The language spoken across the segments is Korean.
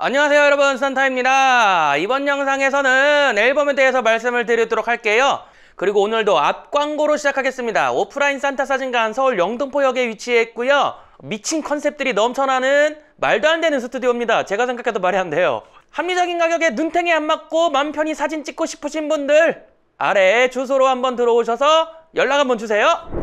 안녕하세요 여러분 산타입니다 이번 영상에서는 앨범에 대해서 말씀을 드리도록 할게요 그리고 오늘도 앞광고로 시작하겠습니다 오프라인 산타 사진관 서울 영등포역에 위치해있고요 미친 컨셉들이 넘쳐나는 말도 안 되는 스튜디오입니다 제가 생각해도 말이 안 돼요 합리적인 가격에 눈탱이 안 맞고 맘 편히 사진 찍고 싶으신 분들 아래 주소로 한번 들어오셔서 연락 한번 주세요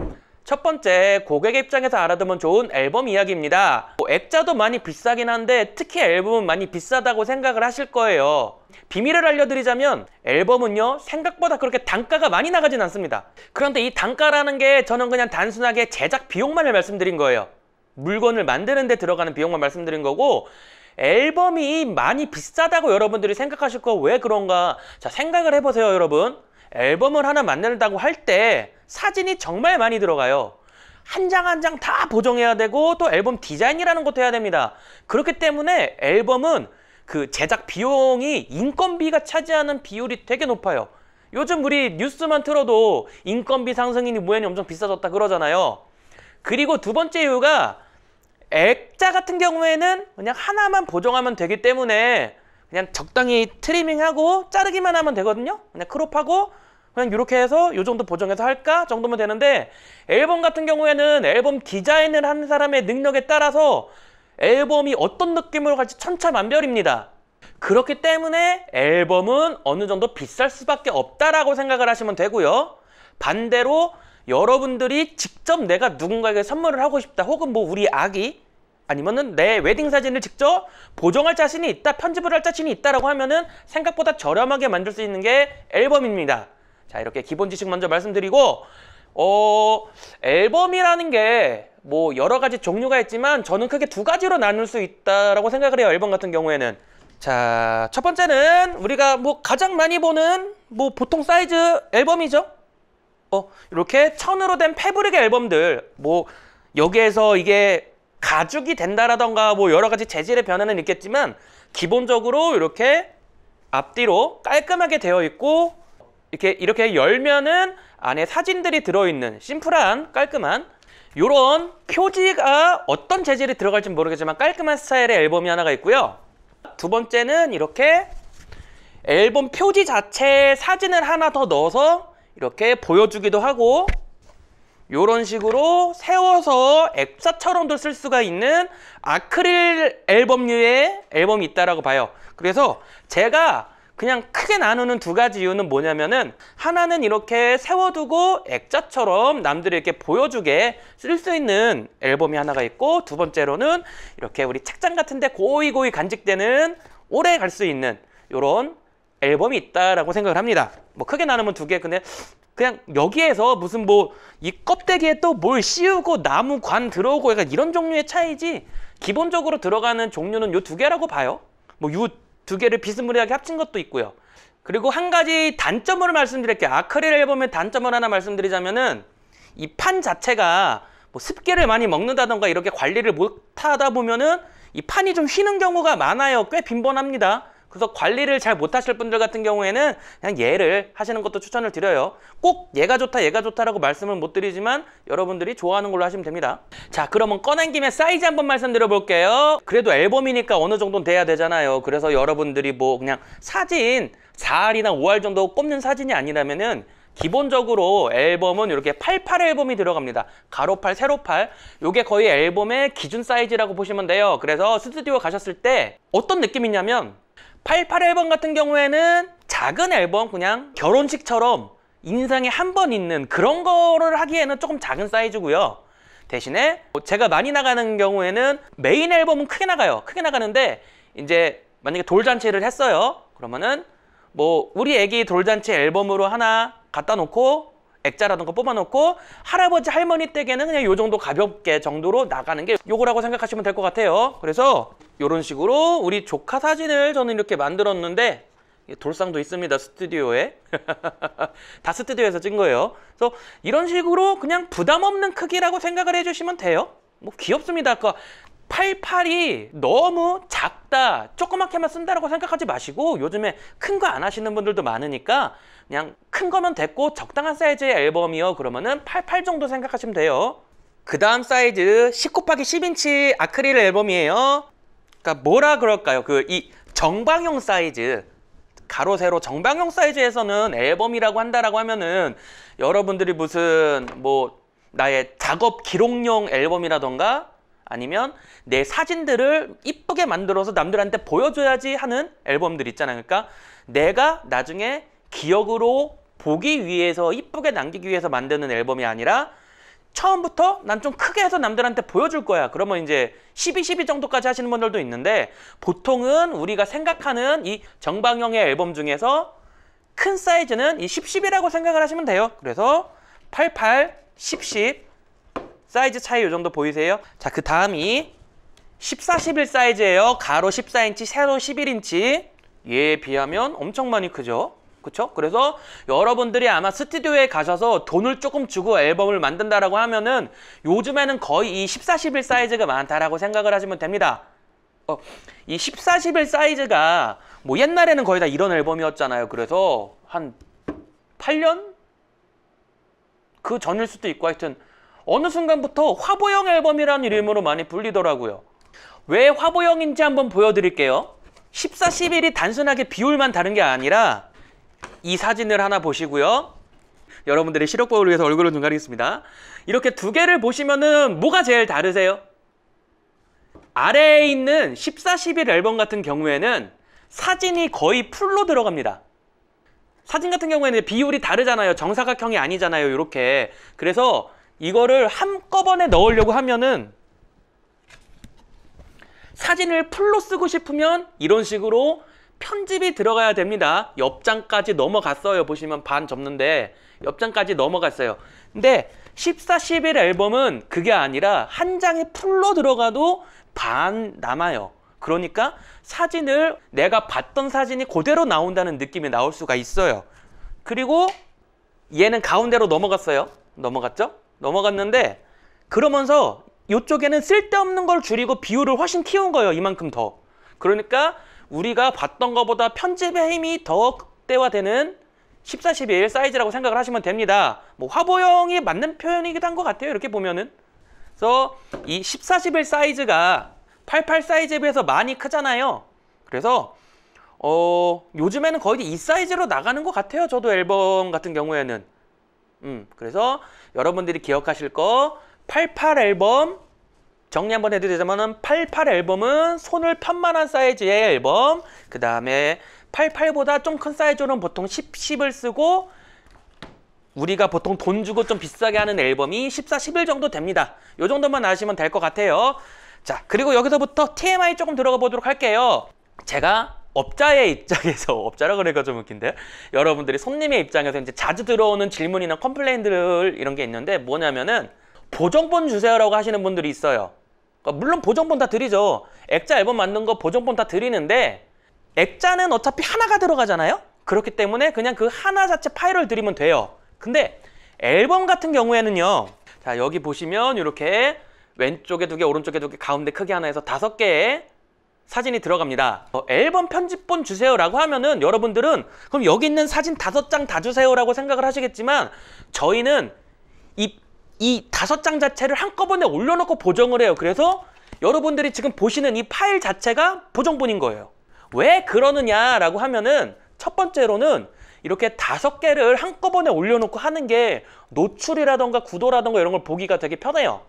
첫 번째, 고객 입장에서 알아두면 좋은 앨범 이야기입니다. 뭐 액자도 많이 비싸긴 한데 특히 앨범은 많이 비싸다고 생각을 하실 거예요. 비밀을 알려드리자면 앨범은요 생각보다 그렇게 단가가 많이 나가진 않습니다. 그런데 이 단가라는 게 저는 그냥 단순하게 제작 비용만을 말씀드린 거예요. 물건을 만드는 데 들어가는 비용만 말씀드린 거고 앨범이 많이 비싸다고 여러분들이 생각하실 거 왜 그런가 자 생각을 해보세요 여러분 앨범을 하나 만든다고 할때 사진이 정말 많이 들어가요. 한 장 한 장 다 보정해야 되고 또 앨범 디자인이라는 것도 해야 됩니다. 그렇기 때문에 앨범은 그 제작 비용이 인건비가 차지하는 비율이 되게 높아요. 요즘 우리 뉴스만 틀어도 인건비 상승이니 뭐니 엄청 비싸졌다 그러잖아요. 그리고 두 번째 이유가 액자 같은 경우에는 그냥 하나만 보정하면 되기 때문에 그냥 적당히 트리밍하고 자르기만 하면 되거든요. 그냥 크롭하고 그냥 이렇게 해서 요 정도 보정해서 할까 정도면 되는데 앨범 같은 경우에는 앨범 디자인을 하는 사람의 능력에 따라서 앨범이 어떤 느낌으로 갈지 천차만별입니다. 그렇기 때문에 앨범은 어느 정도 비쌀 수밖에 없다라고 생각을 하시면 되고요. 반대로 여러분들이 직접 내가 누군가에게 선물을 하고 싶다 혹은 뭐 우리 아기 아니면은 내 웨딩 사진을 직접 보정할 자신이 있다 편집을 할 자신이 있다라고 하면은 생각보다 저렴하게 만들 수 있는 게 앨범입니다. 자, 이렇게 기본 지식 먼저 말씀드리고 어, 앨범이라는 게 뭐 여러 가지 종류가 있지만 저는 크게 두 가지로 나눌 수 있다라고 생각을 해요. 앨범 같은 경우에는 자, 첫 번째는 우리가 뭐 가장 많이 보는 뭐 보통 사이즈 앨범이죠. 어, 이렇게 천으로 된패브릭 앨범들 뭐 여기에서 이게 가죽이 된다라던가 뭐 여러 가지 재질의 변화는 있겠지만 기본적으로 이렇게 앞뒤로 깔끔하게 되어 있고 이렇게 이렇게 열면은 안에 사진들이 들어있는 심플한 깔끔한 요런 표지가 어떤 재질이 들어갈지 모르겠지만 깔끔한 스타일의 앨범이 하나가 있고요. 두 번째는 이렇게 앨범 표지 자체에 사진을 하나 더 넣어서 이렇게 보여주기도 하고 요런 식으로 세워서 액사처럼도쓸 수가 있는 아크릴 앨범류의 앨범이 있다라고 봐요. 그래서 제가 그냥 크게 나누는 두 가지 이유는 뭐냐면은 하나는 이렇게 세워두고 액자처럼 남들에게 보여주게 쓸 수 있는 앨범이 하나가 있고 두 번째로는 이렇게 우리 책장 같은데 고이 고이 간직되는 오래 갈 수 있는 이런 앨범이 있다라고 생각을 합니다. 뭐 크게 나누면 두 개 근데 그냥 여기에서 무슨 뭐 이 껍데기에 또 뭘 씌우고 나무 관 들어오고 약간 이런 종류의 차이지 기본적으로 들어가는 종류는 요 두 개라고 봐요. 뭐두 개를 비스무리하게 합친 것도 있고요. 그리고 한 가지 단점으로 말씀드릴게요. 아크릴 을 해보면 단점을 하나 말씀드리자면은 이 판 자체가 뭐 습기를 많이 먹는다던가 이렇게 관리를 못 하다 보면은 이 판이 좀 휘는 경우가 많아요. 꽤 빈번합니다. 그래서 관리를 잘 못하실 분들 같은 경우에는 그냥 얘를 하시는 것도 추천을 드려요. 꼭 얘가 좋다 얘가 좋다라고 말씀을 못 드리지만 여러분들이 좋아하는 걸로 하시면 됩니다. 자 그러면 꺼낸 김에 사이즈 한번 말씀드려볼게요. 그래도 앨범이니까 어느 정도는 돼야 되잖아요. 그래서 여러분들이 뭐 그냥 사진 4알이나 5알 정도 꼽는 사진이 아니라면은 기본적으로 앨범은 이렇게 88 앨범이 들어갑니다. 가로팔, 세로팔. 요게 거의 앨범의 기준 사이즈라고 보시면 돼요. 그래서 스튜디오 가셨을 때 어떤 느낌이냐면 88 앨범 같은 경우에는 작은 앨범 그냥 결혼식처럼 인상에 한 번 있는 그런 거를 하기에는 조금 작은 사이즈고요. 대신에 뭐 제가 많이 나가는 경우에는 메인 앨범은 크게 나가요. 크게 나가는데 이제 만약에 돌잔치를 했어요. 그러면은 뭐 우리 애기 돌잔치 앨범으로 하나 갖다 놓고 액자라든가 뽑아놓고 할아버지 할머니 댁에는 그냥 요 정도 가볍게 정도로 나가는 게 요거라고 생각하시면 될 것 같아요. 그래서 요런 식으로 우리 조카 사진을 저는 이렇게 만들었는데 돌상도 있습니다 스튜디오에 다 스튜디오에서 찍은 거예요 그래서 이런 식으로 그냥 부담 없는 크기라고 생각을 해주시면 돼요 뭐 귀엽습니다 아까 88이 너무 작다, 조그맣게만 쓴다라고 생각하지 마시고 요즘에 큰 거 안 하시는 분들도 많으니까 그냥 큰 거면 됐고 적당한 사이즈의 앨범이요. 그러면은 88 정도 생각하시면 돼요. 그 다음 사이즈 10 곱하기 10인치 아크릴 앨범이에요. 그러니까 뭐라 그럴까요? 그 이 정방형 사이즈 가로 세로 정방형 사이즈에서는 앨범이라고 한다라고 하면은 여러분들이 무슨 뭐 나의 작업 기록용 앨범이라던가 아니면 내 사진들을 이쁘게 만들어서 남들한테 보여줘야지 하는 앨범들 있잖아요. 그러니까 내가 나중에 기억으로 보기 위해서 이쁘게 남기기 위해서 만드는 앨범이 아니라 처음부터 난 좀 크게 해서 남들한테 보여줄 거야. 그러면 이제 12, 12 정도까지 하시는 분들도 있는데 보통은 우리가 생각하는 이 정방형의 앨범 중에서 큰 사이즈는 이 10, 10이라고 생각을 하시면 돼요. 그래서 88, 10, 10, 사이즈 차이 요 정도 보이세요? 자, 그 다음이 14, 11 사이즈예요. 가로 14인치, 세로 11인치. 얘에 비하면 엄청 많이 크죠? 그렇죠? 그래서 여러분들이 아마 스튜디오에 가셔서 돈을 조금 주고 앨범을 만든다라고 하면은 요즘에는 거의 이 14, 11 사이즈가 많다라고 생각을 하시면 됩니다. 어, 이 14, 11 사이즈가 뭐 옛날에는 거의 다 이런 앨범이었잖아요. 그래서 한 8년? 그 전일 수도 있고 하여튼 어느 순간부터 화보형 앨범이라는 이름으로 많이 불리더라고요. 왜 화보형인지 한번 보여드릴게요. 14, 11이 단순하게 비율만 다른 게 아니라 이 사진을 하나 보시고요. 여러분들의 시력법을 위해서 얼굴을 눈가리겠습니다. 이렇게 두 개를 보시면은 뭐가 제일 다르세요? 아래에 있는 14, 11 앨범 같은 경우에는 사진이 거의 풀로 들어갑니다. 사진 같은 경우에는 비율이 다르잖아요. 정사각형이 아니잖아요. 이렇게. 그래서 이거를 한꺼번에 넣으려고 하면은 사진을 풀로 쓰고 싶으면 이런 식으로 편집이 들어가야 됩니다. 옆장까지 넘어갔어요. 보시면 반 접는데 옆장까지 넘어갔어요. 근데 14, 11 앨범은 그게 아니라 한 장이 풀로 들어가도 반 남아요. 그러니까 사진을 내가 봤던 사진이 그대로 나온다는 느낌이 나올 수가 있어요. 그리고 얘는 가운데로 넘어갔어요. 넘어갔죠? 넘어갔는데 그러면서 이쪽에는 쓸데없는 걸 줄이고 비율을 훨씬 키운 거예요. 이만큼 더. 그러니까 우리가 봤던 것보다 편집의 힘이 더 극대화되는 14, 1 2 사이즈라고 생각을 하시면 됩니다. 뭐 화보형이 맞는 표현이기도 한 것 같아요. 이렇게 보면은. 그래서 이 14, 11 사이즈가 88 사이즈에 비해서 많이 크잖아요. 그래서 어, 요즘에는 거의 이 사이즈로 나가는 것 같아요. 저도 앨범 같은 경우에는. 음, 그래서 여러분들이 기억하실 거 88 앨범 정리 한번 해드리자면은 88 앨범은 손을 편만한 사이즈의 앨범 그 다음에 88보다 좀 큰 사이즈로는 보통 10, 10을 쓰고 우리가 보통 돈 주고 좀 비싸게 하는 앨범이 14, 11 정도 됩니다. 요 정도만 아시면 될 것 같아요. 자, 그리고 여기서부터 TMI 조금 들어가 보도록 할게요. 제가 업자의 입장에서 업자라 그러니까 좀 웃긴데 여러분들이 손님의 입장에서 이제 자주 들어오는 질문이나 컴플레인들 이런 게 있는데 뭐냐면은 보정본 주세요라고 하시는 분들이 있어요. 그러니까 물론 보정본 다 드리죠. 액자 앨범 만든 거 보정본 다 드리는데 액자는 어차피 하나가 들어가잖아요. 그렇기 때문에 그냥 그 하나 자체 파일을 드리면 돼요. 근데 앨범 같은 경우에는요. 자 여기 보시면 이렇게 왼쪽에 두 개, 오른쪽에 두 개, 가운데 크게 하나 에서 다섯 개의 사진이 들어갑니다. 어, 앨범 편집본 주세요라고 하면은 여러분들은 그럼 여기 있는 사진 다섯 장 다 주세요라고 생각을 하시겠지만 저희는 이, 이 다섯 장 자체를 한꺼번에 올려놓고 보정을 해요. 그래서 여러분들이 지금 보시는 이 파일 자체가 보정본인 거예요. 왜 그러느냐라고 하면은 첫 번째로는 이렇게 다섯 개를 한꺼번에 올려놓고 하는 게 노출이라던가 구도라던가 이런 걸 보기가 되게 편해요.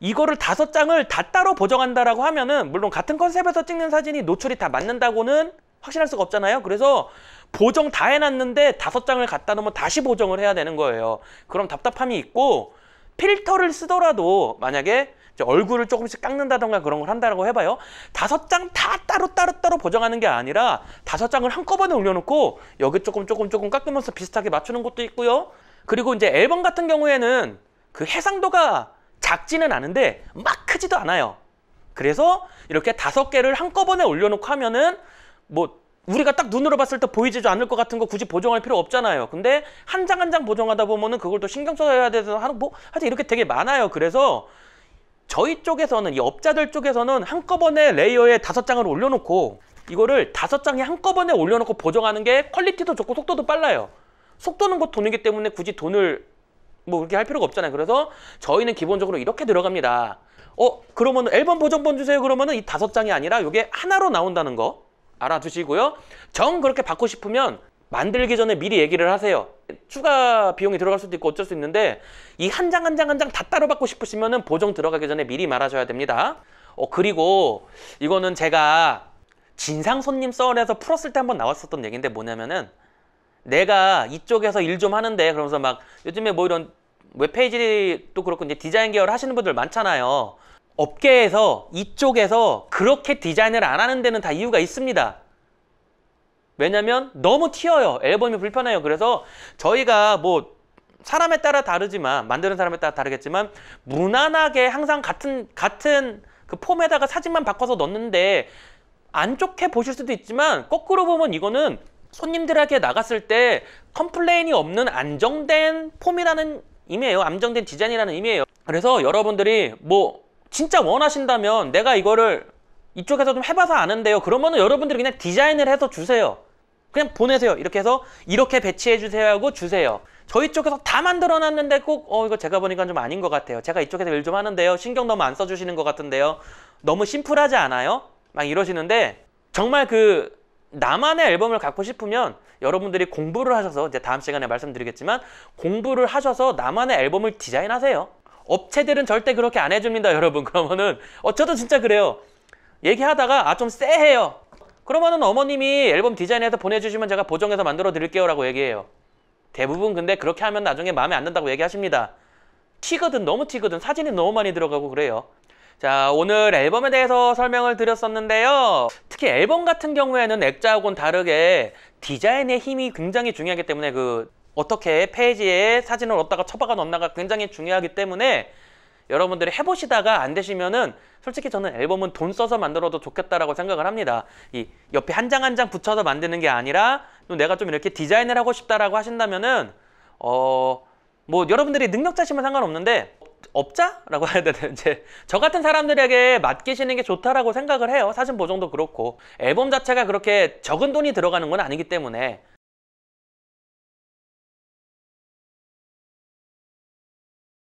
이거를 다섯 장을 다 따로 보정한다라고 하면은 물론 같은 컨셉에서 찍는 사진이 노출이 다 맞는다고는 확실할 수가 없잖아요. 그래서 보정 다 해놨는데 다섯 장을 갖다 놓으면 다시 보정을 해야 되는 거예요. 그럼 답답함이 있고 필터를 쓰더라도 만약에 얼굴을 조금씩 깎는다던가 그런 걸 한다라고 해봐요. 다섯 장 다따로따로 따로 보정하는 게 아니라 다섯 장을 한꺼번에 올려놓고 여기 조금 조금 조금 깎으면서 비슷하게 맞추는 것도 있고요. 그리고 이제 앨범 같은 경우에는 그 해상도가 작지는 않은데 막 크지도 않아요. 그래서 이렇게 다섯 개를 한꺼번에 올려놓고 하면은 뭐 우리가 딱 눈으로 봤을 때 보이지도 않을 것 같은 거 굳이 보정할 필요 없잖아요. 근데 한 장 한장 한장 보정하다 보면은 그걸 또 신경 써야 돼서 하는 뭐 하여튼 이렇게 되게 많아요. 그래서 저희 쪽에서는 이 업자들 쪽에서는 한꺼번에 레이어에 다섯 장을 올려놓고 이거를 다섯 장에 한꺼번에 올려놓고 보정하는 게 퀄리티도 좋고 속도도 빨라요. 속도는 곧 돈이기 때문에 굳이 돈을 뭐 그렇게 할 필요가 없잖아요. 그래서 저희는 기본적으로 이렇게 들어갑니다. 어 그러면 앨범 보정본 주세요. 그러면이 다섯 장이 아니라 이게 하나로 나온다는 거 알아두시고요. 정 그렇게 받고 싶으면 만들기 전에 미리 얘기를 하세요. 추가 비용이 들어갈 수도 있고 어쩔 수 있는데 이 한 장 한 장 한 장 다 따로 받고 싶으시면은 보정 들어가기 전에 미리 말하셔야 됩니다. 어 그리고 이거는 제가 진상 손님 썰에서 풀었을 때 한번 나왔었던 얘기인데 뭐냐면은 내가 이쪽에서 일 좀 하는데 그러면서 막 요즘에 뭐 이런 웹페이지도 그렇고 이제 디자인 계열 하시는 분들 많잖아요. 업계에서 이쪽에서 그렇게 디자인을 안 하는 데는 다 이유가 있습니다. 왜냐면 너무 튀어요. 앨범이 불편해요. 그래서 저희가 뭐 사람에 따라 다르지만 만드는 사람에 따라 다르겠지만 무난하게 항상 같은 같은 그 폼에다가 사진만 바꿔서 넣는데 안 좋게 보실 수도 있지만 거꾸로 보면 이거는 손님들에게 나갔을 때 컴플레인이 없는 안정된 폼이라는 의미예요. 안정된 디자인이라는 의미예요. 그래서 여러분들이 뭐 진짜 원하신다면 내가 이거를 이쪽에서 좀 해봐서 아는데요. 그러면 여러분들이 그냥 디자인을 해서 주세요. 그냥 보내세요. 이렇게 해서 이렇게 배치해 주세요 하고 주세요. 저희 쪽에서 다 만들어 놨는데 꼭 어 이거 제가 보니까 좀 아닌 것 같아요. 제가 이쪽에서 일 좀 하는데요. 신경 너무 안 써주시는 것 같은데요. 너무 심플하지 않아요? 막 이러시는데 정말 그 나만의 앨범을 갖고 싶으면 여러분들이 공부를 하셔서 이제 다음 시간에 말씀드리겠지만 공부를 하셔서 나만의 앨범을 디자인하세요. 업체들은 절대 그렇게 안 해줍니다, 여러분. 그러면은 어 저도 진짜 그래요. 얘기하다가 아 좀 쎄해요. 그러면은 어머님이 앨범 디자인해서 보내주시면 제가 보정해서 만들어 드릴게요라고 얘기해요. 대부분 근데 그렇게 하면 나중에 마음에 안 든다고 얘기하십니다. 티거든 너무 티거든 사진이 너무 많이 들어가고 그래요. 자 오늘 앨범에 대해서 설명을 드렸었는데요 특히 앨범 같은 경우에는 액자하고는 다르게 디자인의 힘이 굉장히 중요하기 때문에 그 어떻게 페이지에 사진을 얻다가 처박아 넣나가 굉장히 중요하기 때문에 여러분들이 해보시다가 안 되시면은 솔직히 저는 앨범은 돈 써서 만들어도 좋겠다라고 생각을 합니다. 이 옆에 한 장 한장 한 장 붙여서 만드는 게 아니라 또 내가 좀 이렇게 디자인을 하고 싶다라고 하신다면은 어 뭐 여러분들이 능력자시면 상관없는데 업자라고 해야 되는이저 같은 사람들에게 맡기시는 게 좋다라고 생각을 해요 사진 보정도 그렇고 앨범 자체가 그렇게 적은 돈이 들어가는 건 아니기 때문에